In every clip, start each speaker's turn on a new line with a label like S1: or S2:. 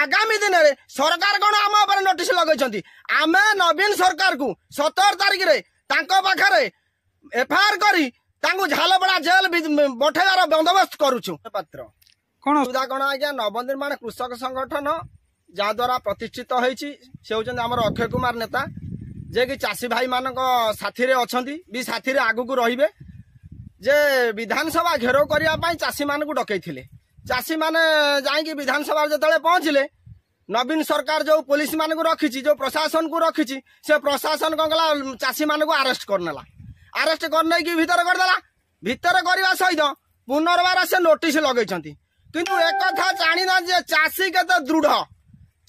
S1: ଆଗାମୀ ଦିନରେ ସରକାର କ'ଣ ଆମ ଉପରେ ନୋଟିସ୍ ଲଗାଇଛନ୍ତି ଆମେ ନବୀନ ସରକାରକୁ ସତର ତାରିଖରେ ତାଙ୍କ ପାଖରେ ଏଫଆଇଆର କରି ତାଙ୍କୁ ଝାଲପଡ଼ା ଜେଲ ପଠାଇବାର ବନ୍ଦୋବସ୍ତ କରୁଛୁ ପାତ୍ର କ'ଣ ଅସୁବିଧା କ'ଣ ଆଜ୍ଞା ନବନିର୍ମାଣ କୃଷକ ସଂଗଠନ ଯାହାଦ୍ୱାରା ପ୍ରତିଷ୍ଠିତ ହେଇଛି ସେ ହେଉଛନ୍ତି ଆମର ଅକ୍ଷୟ କୁମାର ନେତା ଯିଏକି ଚାଷୀ ଭାଇମାନଙ୍କ ସାଥିରେ ଅଛନ୍ତି ବି ସାଥିରେ ଆଗକୁ ରହିବେ ଯେ ବିଧାନସଭା ଘେରାଉ କରିବା ପାଇଁ ଚାଷୀମାନଙ୍କୁ ଡକେଇଥିଲେ ଚାଷୀମାନେ ଯାଇକି ବିଧାନସଭାରେ ଯେତେବେଳେ ପହଞ୍ଚିଲେ ନବୀନ ସରକାର ଯେଉଁ ପୋଲିସମାନଙ୍କୁ ରଖିଛି ଯେଉଁ ପ୍ରଶାସନକୁ ରଖିଛି ସେ ପ୍ରଶାସନ କ'ଣ କଲା ଚାଷୀମାନଙ୍କୁ ଆରେଷ୍ଟ କରିନେଲା ଆରେଷ୍ଟ କରିନେଇକି ଭିତରେ କରିଦେଲା ଭିତରେ କରିବା ସହିତ ପୁନର୍ବାର ସେ ନୋଟିସ୍ ଲଗେଇଛନ୍ତି କିନ୍ତୁ ଏକଥା ଜାଣିନ ଯେ ଚାଷୀ କେତେ ଦୃଢ଼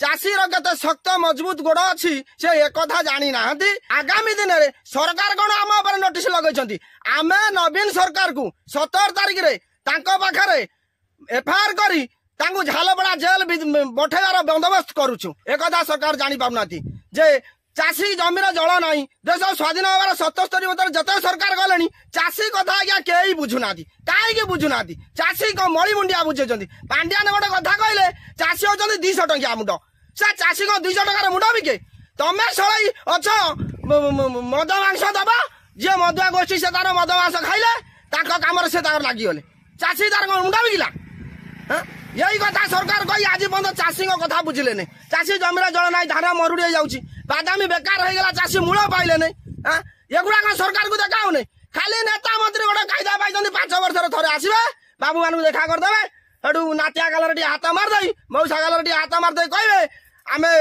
S1: ଚାଷୀର କେତେ ଶକ୍ତ ମଜବୁତ ଗୋଡ଼ ଅଛି ସେ ଏକଥା ଜାଣିନାହାନ୍ତି ଆଗାମୀ ଦିନରେ ସରକାର କ'ଣ ଆମ ଉପରେ ନୋଟିସ୍ ଲଗେଇଛନ୍ତି ଆମେ ନବୀନ ସରକାରକୁ ସତର ତାରିଖରେ ତାଙ୍କ ପାଖରେ এফআইআর କରି ତାଙ୍କୁ ଝାଲପଡ଼ା ଜେଲ ପଠାଇବାର ବନ୍ଦୋବସ୍ତ କରୁଛୁ ଏକଥା ସରକାର ଜାଣିପାରୁନାହାନ୍ତି ଯେ ଚାଷୀ ଜମିର ଜଳ ନାହିଁ ଦେଶ ସ୍ୱାଧୀନ ହେବାର ସତସ୍ତରୀ ବର୍ଷର ଯେତେ ସରକାର ଗଲେଣି ଚାଷୀ କଥା ଆଜ୍ଞା କେହି ବୁଝୁନାହାନ୍ତି କାହିଁକି ବୁଝୁନାହାନ୍ତି ଚାଷୀ ମଳିମୁଣ୍ଡିଆ ବୁଝୁଛନ୍ତି ପାଣ୍ଡିଆନ ଗୋଟେ କଥା କହିଲେ ଚାଷୀ ହେଉଛନ୍ତି ଦୁଇଶହ ଟଙ୍କିଆ ମୁଣ୍ଡ ସେ ଚାଷୀଙ୍କ ଦୁଇଶହ ଟଙ୍କାର ମୁଣ୍ଡ ବିକେ ତମେ ସଳେଇ ଅଛ ମଦ ମାଂସ ଦବା ଯିଏ ମଦୁଆ ଗୋଷ୍ଠୀ ସେ ତାର ମଦ ମାଂସ ଖାଇଲେ ତାଙ୍କ କାମରେ ସେ ତାଙ୍କର ଲାଗିଗଲେ ଚାଷୀ ତାର ମୁଣ୍ଡ ବିକିଲା হ্যাঁ? এই কথা সরকার কই আজ পর্যন্ত চাষীঙ্ কথা বুঝলে না চাষী জমিরে জল নাই ধান মরুড়ি হয়ে যাচ্ছে বাদামি বেকার হয়ে গেল চাষী মূল পাইলে না হ্যাঁ এগুড়াক সরকারকে দেখাও না খালি নেতা মন্ত্রী গোটে কায়দা পাইছেন পাঁচ বর্ষের থরে আসবে বাবু মানুষ দেখা করদেবে সেটু নাতিয়া গালরে টিকে হাত মারিদেই মৌসা গালরে টিকে হাত মারিদেই কইবে আমি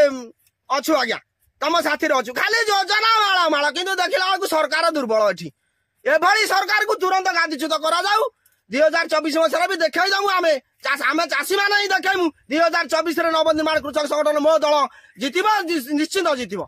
S1: অছু আজ্ঞা ତମ ସାଥିରେ ଅଛୁ ଖାଲି ଯୋଜନା ମାଳ ମାଳ କିନ୍ତୁ ଦେଖିଲା ବେଳକୁ ସରକାର ଦୁର୍ବଳ ଏଠି ଏଭଳି ସରକାରକୁ ତୁରନ୍ତ ଗାଦିଚ୍ୟୁତ କରାଯାଉ ଦୁଇ ହଜାର ଚବିଶ ମସିହାରେ ବି ଦେଖାଇ ଦବୁ ଆମେ ଆମେ ଚାଷୀମାନେ ହିଁ ଦେଖେଇବୁ ଦୁଇ ହଜାର ଚବିଶରେ ନବନିର୍ମାଣ କୃଷକ ସଂଗଠନ ମୋ ଦଳ ଜିତିବ ନିଶ୍ଚିନ୍ତ ଜିତିବ